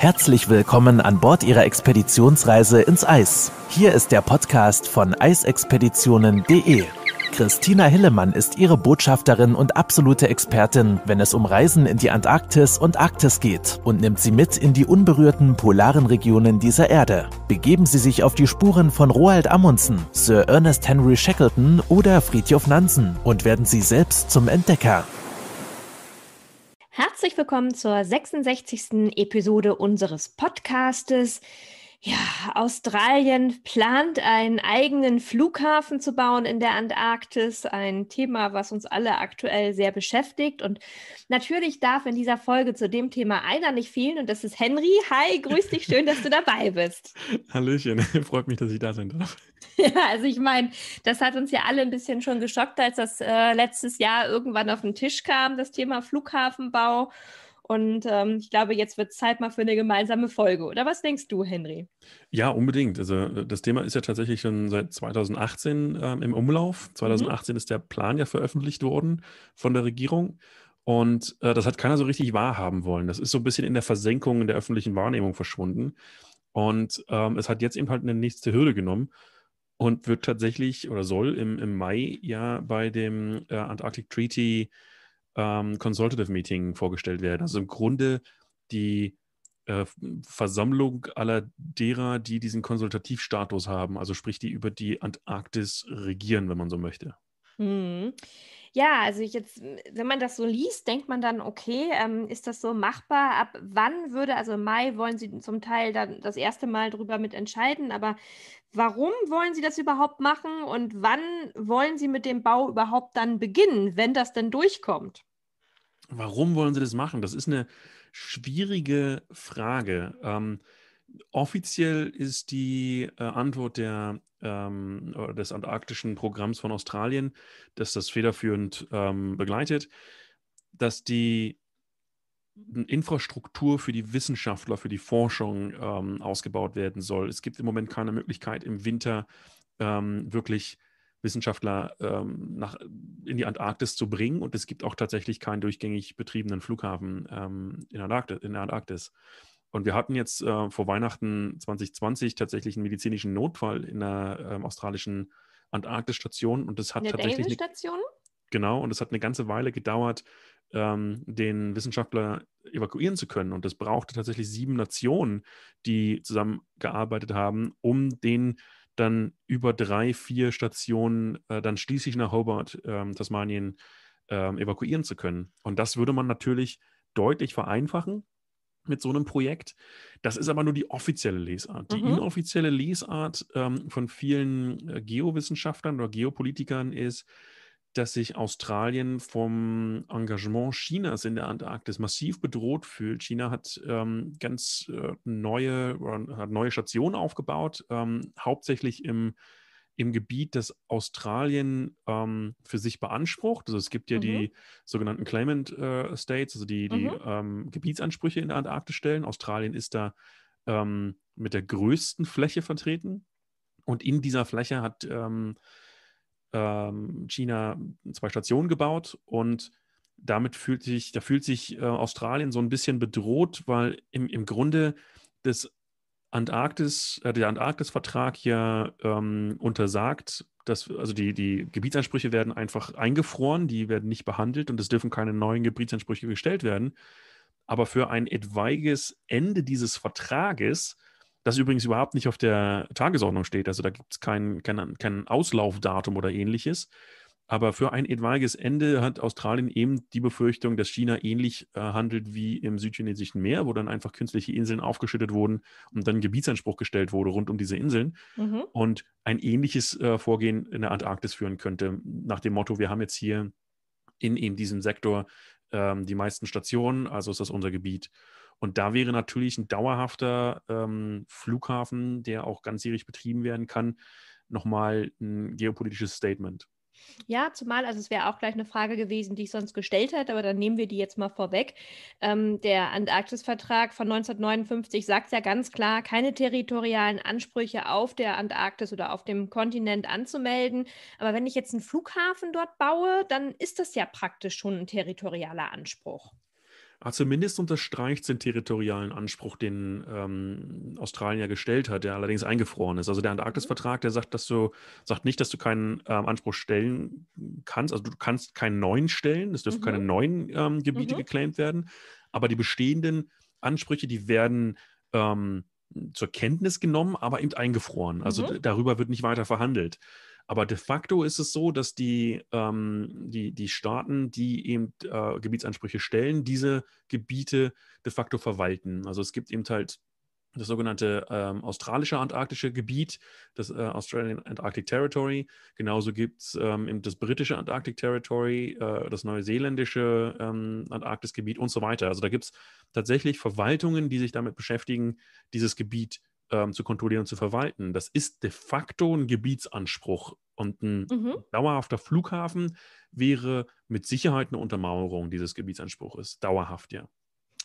Herzlich willkommen an Bord Ihrer Expeditionsreise ins Eis. Hier ist der Podcast von eisexpeditionen.de. Christina Hillemann ist Ihre Botschafterin und absolute Expertin, wenn es um Reisen in die Antarktis und Arktis geht und nimmt Sie mit in die unberührten polaren Regionen dieser Erde. Begeben Sie sich auf die Spuren von Roald Amundsen, Sir Ernest Henry Shackleton oder Friedjof Nansen und werden Sie selbst zum Entdecker. Herzlich willkommen zur 66. Episode unseres Podcastes. Ja, Australien plant einen eigenen Flughafen zu bauen in der Antarktis, ein Thema, was uns alle aktuell sehr beschäftigt. Und natürlich darf in dieser Folge zu dem Thema einer nicht fehlen und das ist Henry. Hi, grüß dich, schön, dass du dabei bist. Hallöchen, freut mich, dass ich da sein darf. Ja, also ich meine, das hat uns ja alle ein bisschen schon geschockt, als das äh, letztes Jahr irgendwann auf den Tisch kam, das Thema Flughafenbau. Und ähm, ich glaube, jetzt wird es Zeit mal für eine gemeinsame Folge. Oder was denkst du, Henry? Ja, unbedingt. Also äh, das Thema ist ja tatsächlich schon seit 2018 ähm, im Umlauf. 2018 mhm. ist der Plan ja veröffentlicht worden von der Regierung. Und äh, das hat keiner so richtig wahrhaben wollen. Das ist so ein bisschen in der Versenkung, in der öffentlichen Wahrnehmung verschwunden. Und ähm, es hat jetzt eben halt eine nächste Hürde genommen und wird tatsächlich oder soll im, im Mai ja bei dem äh, Antarctic Treaty ähm, Consultative Meeting vorgestellt werden. Also im Grunde die äh, Versammlung aller derer, die diesen Konsultativstatus haben, also sprich, die über die Antarktis regieren, wenn man so möchte. Mhm. Ja, also jetzt, wenn man das so liest, denkt man dann, okay, ähm, ist das so machbar? Ab wann würde, also im Mai wollen Sie zum Teil dann das erste Mal darüber mit entscheiden, aber warum wollen Sie das überhaupt machen und wann wollen Sie mit dem Bau überhaupt dann beginnen, wenn das denn durchkommt? Warum wollen Sie das machen? Das ist eine schwierige Frage. Ähm, offiziell ist die äh, Antwort der ähm, des antarktischen Programms von Australien, das das federführend ähm, begleitet, dass die Infrastruktur für die Wissenschaftler, für die Forschung ähm, ausgebaut werden soll. Es gibt im Moment keine Möglichkeit, im Winter ähm, wirklich Wissenschaftler ähm, nach, in die Antarktis zu bringen. Und es gibt auch tatsächlich keinen durchgängig betriebenen Flughafen ähm, in, Antarktis, in der Antarktis. Und wir hatten jetzt äh, vor Weihnachten 2020 tatsächlich einen medizinischen Notfall in der ähm, australischen Antarktisstation und das hat in der tatsächlich. Station? genau, und es hat eine ganze Weile gedauert, ähm, den Wissenschaftler evakuieren zu können. Und das brauchte tatsächlich sieben Nationen, die zusammengearbeitet haben, um den dann über drei, vier Stationen äh, dann schließlich nach Hobart, ähm, Tasmanien, ähm, evakuieren zu können. Und das würde man natürlich deutlich vereinfachen, mit so einem Projekt. Das ist aber nur die offizielle Lesart. Die mhm. inoffizielle Lesart ähm, von vielen äh, Geowissenschaftlern oder Geopolitikern ist, dass sich Australien vom Engagement Chinas in der Antarktis massiv bedroht fühlt. China hat ähm, ganz äh, neue, äh, neue Stationen aufgebaut, ähm, hauptsächlich im im Gebiet, das Australien ähm, für sich beansprucht. Also es gibt ja mhm. die sogenannten Claimant äh, States, also die, die mhm. ähm, Gebietsansprüche in der Antarktis stellen. Australien ist da ähm, mit der größten Fläche vertreten. Und in dieser Fläche hat ähm, ähm, China zwei Stationen gebaut und damit fühlt sich, da fühlt sich äh, Australien so ein bisschen bedroht, weil im, im Grunde das Antarktis, äh, der Antarktis-Vertrag ja ähm, untersagt, dass also die, die Gebietsansprüche werden einfach eingefroren, die werden nicht behandelt und es dürfen keine neuen Gebietsansprüche gestellt werden. Aber für ein etwaiges Ende dieses Vertrages, das übrigens überhaupt nicht auf der Tagesordnung steht, also da gibt es kein, kein, kein Auslaufdatum oder ähnliches, aber für ein etwaiges Ende hat Australien eben die Befürchtung, dass China ähnlich äh, handelt wie im südchinesischen Meer, wo dann einfach künstliche Inseln aufgeschüttet wurden und dann Gebietsanspruch gestellt wurde rund um diese Inseln. Mhm. Und ein ähnliches äh, Vorgehen in der Antarktis führen könnte, nach dem Motto, wir haben jetzt hier in eben diesem Sektor ähm, die meisten Stationen, also ist das unser Gebiet. Und da wäre natürlich ein dauerhafter ähm, Flughafen, der auch ganzjährig betrieben werden kann, nochmal ein geopolitisches Statement. Ja, zumal, also es wäre auch gleich eine Frage gewesen, die ich sonst gestellt hätte, aber dann nehmen wir die jetzt mal vorweg. Ähm, der Antarktis-Vertrag von 1959 sagt ja ganz klar, keine territorialen Ansprüche auf der Antarktis oder auf dem Kontinent anzumelden. Aber wenn ich jetzt einen Flughafen dort baue, dann ist das ja praktisch schon ein territorialer Anspruch. Aber ah, zumindest unterstreicht den territorialen Anspruch, den ähm, Australien ja gestellt hat, der allerdings eingefroren ist. Also der mhm. Antarktis-Vertrag, der sagt, dass du, sagt nicht, dass du keinen ähm, Anspruch stellen kannst. Also du kannst keinen neuen stellen, es dürfen mhm. keine neuen ähm, Gebiete mhm. geclaimt werden. Aber die bestehenden Ansprüche, die werden ähm, zur Kenntnis genommen, aber eben eingefroren. Also mhm. darüber wird nicht weiter verhandelt. Aber de facto ist es so, dass die, ähm, die, die Staaten, die eben äh, Gebietsansprüche stellen, diese Gebiete de facto verwalten. Also es gibt eben halt das sogenannte ähm, australische antarktische Gebiet, das äh, Australian Antarctic Territory. Genauso gibt es ähm, das britische Antarctic Territory, äh, das neuseeländische ähm, Antarktisgebiet und so weiter. Also da gibt es tatsächlich Verwaltungen, die sich damit beschäftigen, dieses Gebiet zu ähm, zu kontrollieren und zu verwalten. Das ist de facto ein Gebietsanspruch. Und ein mhm. dauerhafter Flughafen wäre mit Sicherheit eine Untermauerung dieses Gebietsanspruchs. Dauerhaft, ja.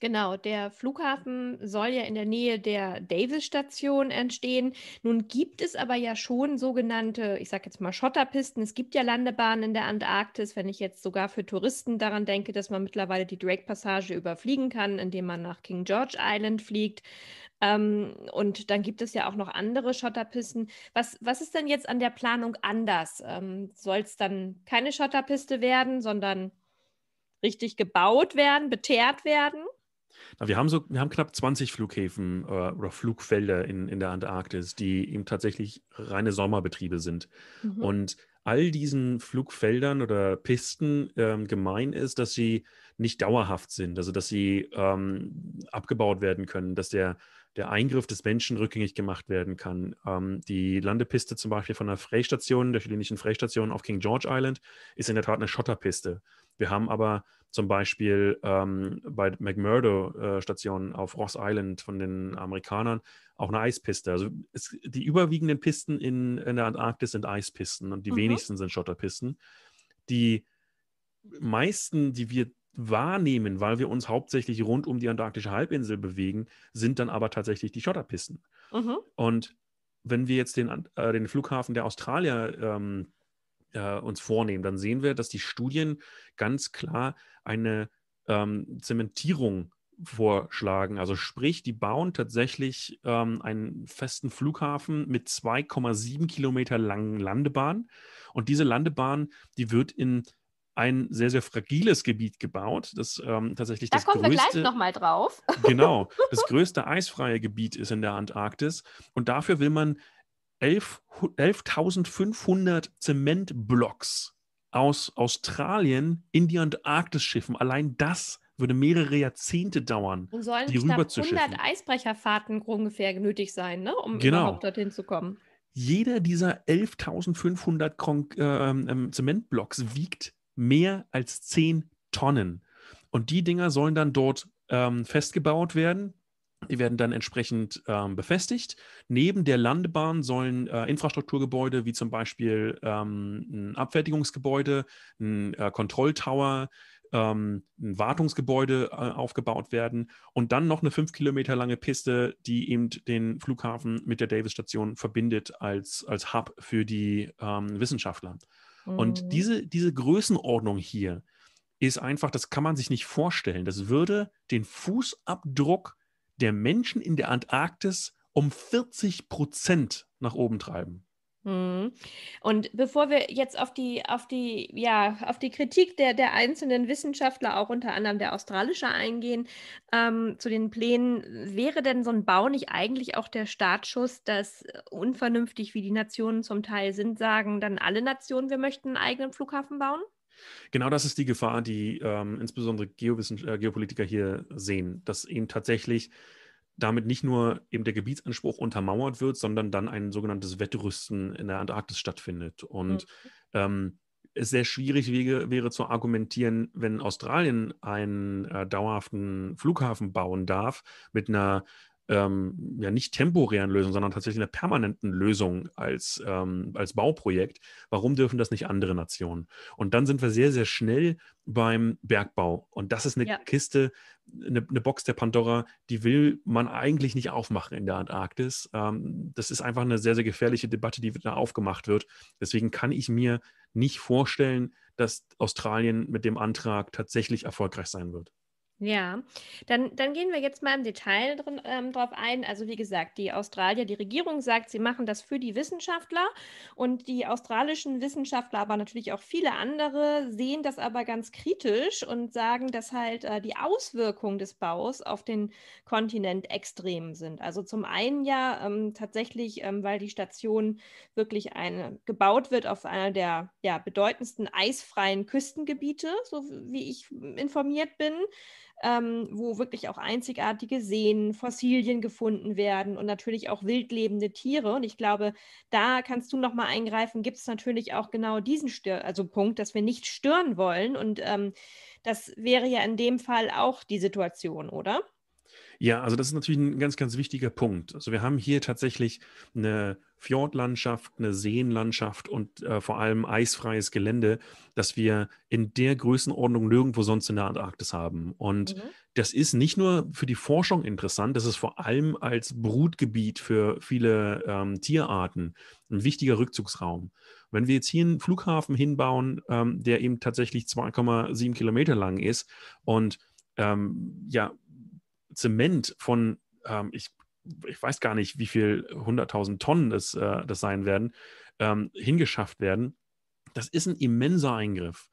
Genau, der Flughafen soll ja in der Nähe der Davis-Station entstehen. Nun gibt es aber ja schon sogenannte, ich sage jetzt mal Schotterpisten. Es gibt ja Landebahnen in der Antarktis, wenn ich jetzt sogar für Touristen daran denke, dass man mittlerweile die Drake-Passage überfliegen kann, indem man nach King George Island fliegt. Ähm, und dann gibt es ja auch noch andere Schotterpisten. Was, was ist denn jetzt an der Planung anders? Ähm, Soll es dann keine Schotterpiste werden, sondern richtig gebaut werden, beteert werden? Na, wir haben so, wir haben knapp 20 Flughäfen äh, oder Flugfelder in, in der Antarktis, die eben tatsächlich reine Sommerbetriebe sind. Mhm. Und all diesen Flugfeldern oder Pisten ähm, gemein ist, dass sie nicht dauerhaft sind, also dass sie ähm, abgebaut werden können, dass der, der Eingriff des Menschen rückgängig gemacht werden kann. Ähm, die Landepiste zum Beispiel von der Freistation, der chilenischen Freistation auf King George Island, ist in der Tat eine Schotterpiste. Wir haben aber zum Beispiel ähm, bei McMurdo-Stationen äh, auf Ross Island von den Amerikanern auch eine Eispiste. Also es, die überwiegenden Pisten in, in, der Antarktis sind Eispisten und die mhm. wenigsten sind Schotterpisten. Die meisten, die wir wahrnehmen, weil wir uns hauptsächlich rund um die antarktische Halbinsel bewegen, sind dann aber tatsächlich die Schotterpisten. Mhm. Und wenn wir jetzt den, äh, den Flughafen der Australier ähm, äh, uns vornehmen, dann sehen wir, dass die Studien ganz klar eine ähm, Zementierung vorschlagen. Also sprich, die bauen tatsächlich ähm, einen festen Flughafen mit 2,7 Kilometer langen Landebahn. Und diese Landebahn, die wird in ein sehr, sehr fragiles Gebiet gebaut, das ähm, tatsächlich da das kommen größte, wir gleich nochmal drauf. genau, das größte eisfreie Gebiet ist in der Antarktis. Und dafür will man 11.500 11 Zementblocks aus Australien in die Antarktis schiffen. Allein das würde mehrere Jahrzehnte dauern, Und sollen die rüber zu schiffen. 100 Eisbrecherfahrten ungefähr nötig sein, ne? um genau. überhaupt dorthin zu kommen. Jeder dieser 11.500 äh, ähm, Zementblocks wiegt mehr als 10 Tonnen. Und die Dinger sollen dann dort ähm, festgebaut werden. Die werden dann entsprechend ähm, befestigt. Neben der Landebahn sollen äh, Infrastrukturgebäude wie zum Beispiel ähm, ein Abfertigungsgebäude, ein äh, Kontrolltower, ähm, ein Wartungsgebäude äh, aufgebaut werden und dann noch eine fünf Kilometer lange Piste, die eben den Flughafen mit der Davis-Station verbindet als, als Hub für die ähm, Wissenschaftler. Und mhm. diese, diese Größenordnung hier ist einfach, das kann man sich nicht vorstellen. Das würde den Fußabdruck der Menschen in der Antarktis um 40 Prozent nach oben treiben. Mhm. Und bevor wir jetzt auf die, auf die, ja, auf die Kritik der, der einzelnen Wissenschaftler, auch unter anderem der australische, eingehen, ähm, zu den Plänen, wäre denn so ein Bau nicht eigentlich auch der Startschuss, dass unvernünftig, wie die Nationen zum Teil sind, sagen dann alle Nationen, wir möchten einen eigenen Flughafen bauen? Genau das ist die Gefahr, die ähm, insbesondere Geowissens äh, Geopolitiker hier sehen, dass eben tatsächlich damit nicht nur eben der Gebietsanspruch untermauert wird, sondern dann ein sogenanntes Wettrüsten in der Antarktis stattfindet. Und mhm. ähm, es sehr schwierig wäre, wäre, zu argumentieren, wenn Australien einen äh, dauerhaften Flughafen bauen darf mit einer ähm, ja nicht temporären Lösung, sondern tatsächlich einer permanenten Lösung als, ähm, als Bauprojekt. Warum dürfen das nicht andere Nationen? Und dann sind wir sehr, sehr schnell beim Bergbau. Und das ist eine ja. Kiste, eine, eine, Box der Pandora, die will man eigentlich nicht aufmachen in der Antarktis. Ähm, das ist einfach eine sehr, sehr gefährliche Debatte, die da aufgemacht wird. Deswegen kann ich mir nicht vorstellen, dass Australien mit dem Antrag tatsächlich erfolgreich sein wird. Ja, dann, dann gehen wir jetzt mal im Detail drin, ähm, drauf ein. Also wie gesagt, die Australier, die Regierung sagt, sie machen das für die Wissenschaftler und die australischen Wissenschaftler, aber natürlich auch viele andere, sehen das aber ganz kritisch und sagen, dass halt äh, die Auswirkungen des Baus auf den Kontinent extrem sind. Also zum einen ja ähm, tatsächlich, ähm, weil die Station wirklich eine, gebaut wird auf einer der ja, bedeutendsten eisfreien Küstengebiete, so wie ich informiert bin ähm, wo wirklich auch einzigartige Seen, Fossilien gefunden werden und natürlich auch wildlebende Tiere. Und ich glaube, da kannst du nochmal eingreifen, gibt es natürlich auch genau diesen Stör also Punkt, dass wir nicht stören wollen. Und ähm, das wäre ja in dem Fall auch die Situation, oder? Ja, also das ist natürlich ein ganz, ganz wichtiger Punkt. Also wir haben hier tatsächlich eine Fjordlandschaft, eine Seenlandschaft und äh, vor allem eisfreies Gelände, das wir in der Größenordnung nirgendwo sonst in der Antarktis haben. Und mhm. das ist nicht nur für die Forschung interessant, das ist vor allem als Brutgebiet für viele ähm, Tierarten ein wichtiger Rückzugsraum. Wenn wir jetzt hier einen Flughafen hinbauen, ähm, der eben tatsächlich 2,7 Kilometer lang ist und ähm, ja, Zement von, ähm, ich, ich weiß gar nicht, wie viel 100.000 Tonnen das, äh, das sein werden, ähm, hingeschafft werden. Das ist ein immenser Eingriff.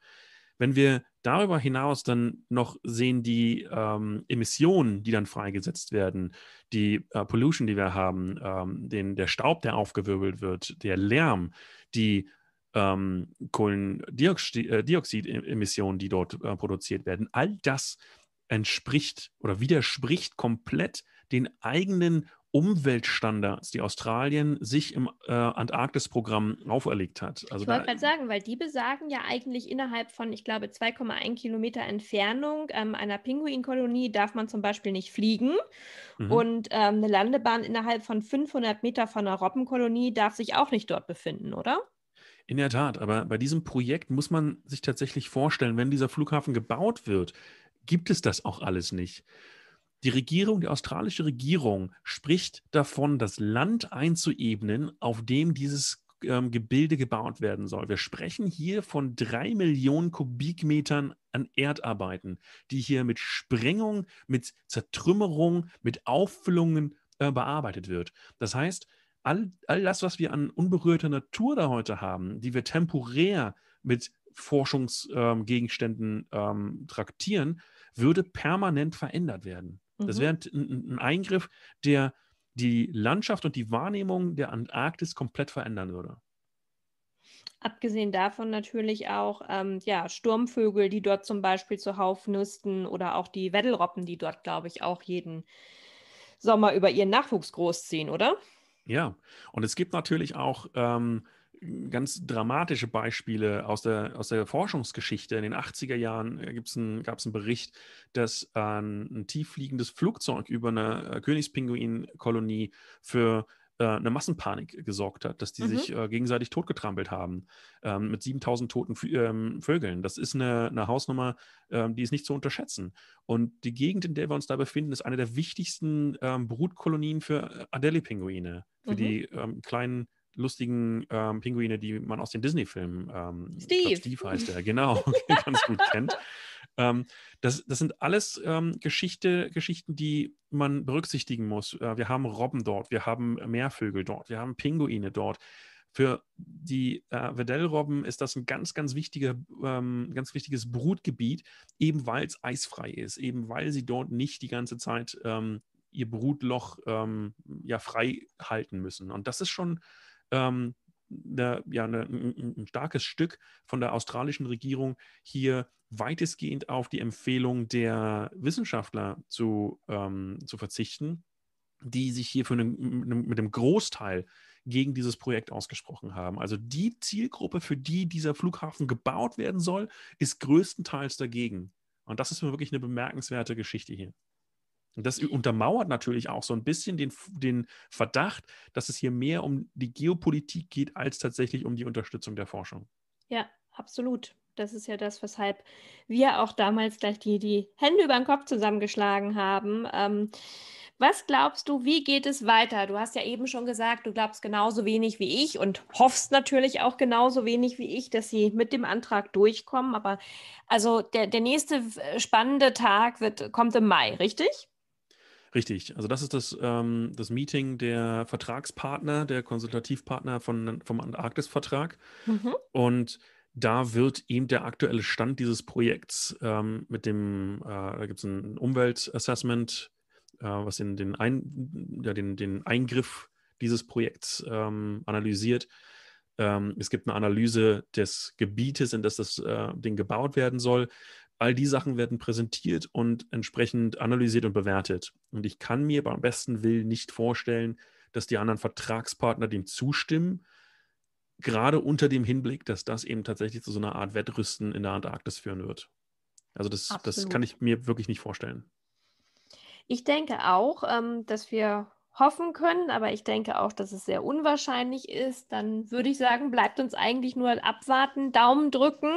Wenn wir darüber hinaus dann noch sehen die ähm, Emissionen, die dann freigesetzt werden, die äh, Pollution, die wir haben, ähm, den, der Staub, der aufgewirbelt wird, der Lärm, die ähm, Kohlendioxidemissionen, äh, die dort äh, produziert werden, all das entspricht oder widerspricht komplett den eigenen Umweltstandards, die Australien sich im äh, Antarktis-Programm auferlegt hat. Also ich wollte gerade sagen, weil die besagen ja eigentlich innerhalb von, ich glaube, 2,1 Kilometer Entfernung ähm, einer Pinguinkolonie darf man zum Beispiel nicht fliegen. Mhm. Und ähm, eine Landebahn innerhalb von 500 Meter von einer Robbenkolonie darf sich auch nicht dort befinden, oder? In der Tat, aber bei diesem Projekt muss man sich tatsächlich vorstellen, wenn dieser Flughafen gebaut wird, gibt es das auch alles nicht. Die Regierung, die australische Regierung spricht davon, das Land einzuebnen, auf dem dieses ähm, Gebilde gebaut werden soll. Wir sprechen hier von drei Millionen Kubikmetern an Erdarbeiten, die hier mit Sprengung, mit Zertrümmerung, mit Auffüllungen äh, bearbeitet wird. Das heißt, all, all das, was wir an unberührter Natur da heute haben, die wir temporär mit Forschungsgegenständen ähm, ähm, traktieren, würde permanent verändert werden. Mhm. Das wäre ein, ein Eingriff, der die Landschaft und die Wahrnehmung der Antarktis komplett verändern würde. Abgesehen davon natürlich auch ähm, ja, Sturmvögel, die dort zum Beispiel zuhauf nisten oder auch die Weddelroppen, die dort, glaube ich, auch jeden Sommer über ihren Nachwuchs großziehen, oder? Ja, und es gibt natürlich auch ähm, ganz dramatische Beispiele aus der, aus der Forschungsgeschichte. In den 80er Jahren ein, äh, gab es einen Bericht, dass ein, ähm, ein tieffliegendes Flugzeug über eine äh, Königspinguinkolonie für äh, eine Massenpanik gesorgt hat, dass die mhm. sich äh, gegenseitig totgetrampelt haben ähm, mit 7000 toten F ähm, Vögeln. Das ist eine, eine Hausnummer, ähm, die ist nicht zu unterschätzen. Und die Gegend, in der wir uns da befinden, ist eine der wichtigsten ähm, Brutkolonien für Adelie-Pinguine, für mhm. die ähm, kleinen lustigen ähm, Pinguine, die man aus den Disney-Filmen, ähm, Steve. Steve heißt er, genau, ganz gut kennt. Ähm, das, das, sind alles ähm, Geschichte, Geschichten, die man berücksichtigen muss. Äh, wir haben Robben dort, wir haben Meervögel dort, wir haben Pinguine dort. Für die äh, Vedell-Robben ist das ein ganz, ganz, wichtiger, ähm, ganz wichtiges Brutgebiet, eben weil es eisfrei ist, eben weil sie dort nicht die ganze Zeit ähm, ihr Brutloch ähm, ja, frei halten müssen. Und das ist schon ähm, eine, ja, eine, ein starkes Stück von der australischen Regierung hier weitestgehend auf die Empfehlung der Wissenschaftler zu, ähm, zu verzichten, die sich hier für einen, mit einem Großteil gegen dieses Projekt ausgesprochen haben. Also die Zielgruppe, für die dieser Flughafen gebaut werden soll, ist größtenteils dagegen. Und das ist wirklich eine bemerkenswerte Geschichte hier. Und das untermauert natürlich auch so ein bisschen den, den Verdacht, dass es hier mehr um die Geopolitik geht, als tatsächlich um die Unterstützung der Forschung. Ja, absolut. Das ist ja das, weshalb wir auch damals gleich die, die Hände über den Kopf zusammengeschlagen haben. Ähm, was glaubst du, wie geht es weiter? Du hast ja eben schon gesagt, du glaubst genauso wenig wie ich und hoffst natürlich auch genauso wenig wie ich, dass sie mit dem Antrag durchkommen. Aber also der, der nächste spannende Tag wird, kommt im Mai, richtig? Richtig, also das ist das, ähm, das Meeting der Vertragspartner, der Konsultativpartner von, vom Antarktis-Vertrag. Mhm. Und da wird eben der aktuelle Stand dieses Projekts ähm, mit dem, äh, da gibt es ein Umweltassessment, äh, was den, den, Ein, ja, den, den Eingriff dieses Projekts ähm, analysiert. Ähm, es gibt eine Analyse des Gebietes, in das das äh, Ding gebaut werden soll all die Sachen werden präsentiert und entsprechend analysiert und bewertet. Und ich kann mir beim besten Willen nicht vorstellen, dass die anderen Vertragspartner dem zustimmen, gerade unter dem Hinblick, dass das eben tatsächlich zu so einer Art Wettrüsten in der Antarktis führen wird. Also das, das kann ich mir wirklich nicht vorstellen. Ich denke auch, ähm, dass wir hoffen können, aber ich denke auch, dass es sehr unwahrscheinlich ist. Dann würde ich sagen, bleibt uns eigentlich nur abwarten, Daumen drücken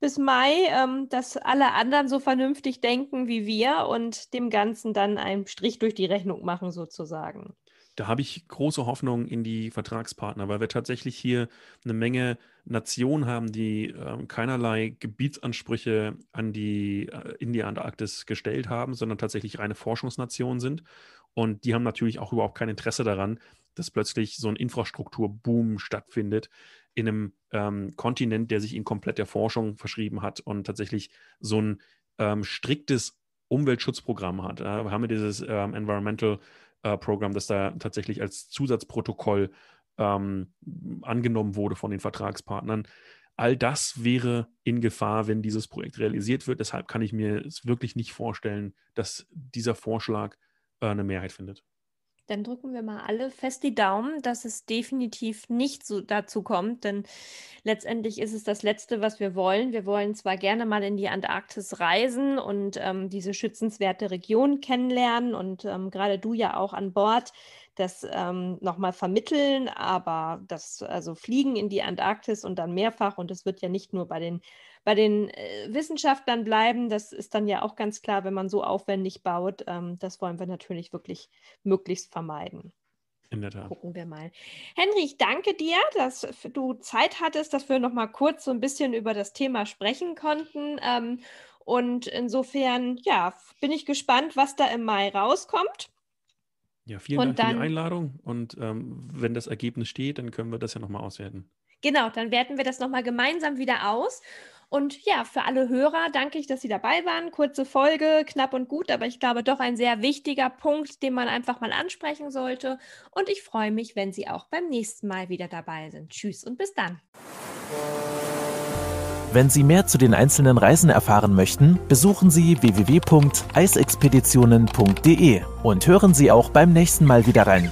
bis Mai, ähm, dass alle anderen so vernünftig denken wie wir und dem Ganzen dann einen Strich durch die Rechnung machen sozusagen. Da habe ich große Hoffnung in die Vertragspartner, weil wir tatsächlich hier eine Menge Nationen haben, die äh, keinerlei Gebietsansprüche an die, äh, in die Antarktis gestellt haben, sondern tatsächlich reine Forschungsnationen sind. Und die haben natürlich auch überhaupt kein Interesse daran, dass plötzlich so ein Infrastrukturboom stattfindet in einem ähm, Kontinent, der sich in komplett der Forschung verschrieben hat und tatsächlich so ein ähm, striktes Umweltschutzprogramm hat. Ja, wir haben ja dieses ähm, Environmental äh, Programm, das da tatsächlich als Zusatzprotokoll ähm, angenommen wurde von den Vertragspartnern. All das wäre in Gefahr, wenn dieses Projekt realisiert wird. Deshalb kann ich mir es wirklich nicht vorstellen, dass dieser Vorschlag eine Mehrheit findet. Dann drücken wir mal alle fest die Daumen, dass es definitiv nicht so dazu kommt, denn letztendlich ist es das Letzte, was wir wollen. Wir wollen zwar gerne mal in die Antarktis reisen und ähm, diese schützenswerte Region kennenlernen und ähm, gerade du ja auch an Bord das ähm, nochmal vermitteln, aber das also Fliegen in die Antarktis und dann mehrfach und es wird ja nicht nur bei den bei den äh, Wissenschaftlern bleiben, das ist dann ja auch ganz klar, wenn man so aufwendig baut. Ähm, das wollen wir natürlich wirklich möglichst vermeiden. In der Tat. Gucken wir mal. Henry, ich danke dir, dass du Zeit hattest, dass wir nochmal kurz so ein bisschen über das Thema sprechen konnten. Ähm, und insofern, ja, bin ich gespannt, was da im Mai rauskommt. Ja, vielen und Dank dann, für die Einladung. Und ähm, wenn das Ergebnis steht, dann können wir das ja nochmal auswerten. Genau, dann werten wir das nochmal gemeinsam wieder aus. Und ja, für alle Hörer danke ich, dass Sie dabei waren. Kurze Folge, knapp und gut, aber ich glaube doch ein sehr wichtiger Punkt, den man einfach mal ansprechen sollte. Und ich freue mich, wenn Sie auch beim nächsten Mal wieder dabei sind. Tschüss und bis dann. Wenn Sie mehr zu den einzelnen Reisen erfahren möchten, besuchen Sie www.eisexpeditionen.de und hören Sie auch beim nächsten Mal wieder rein.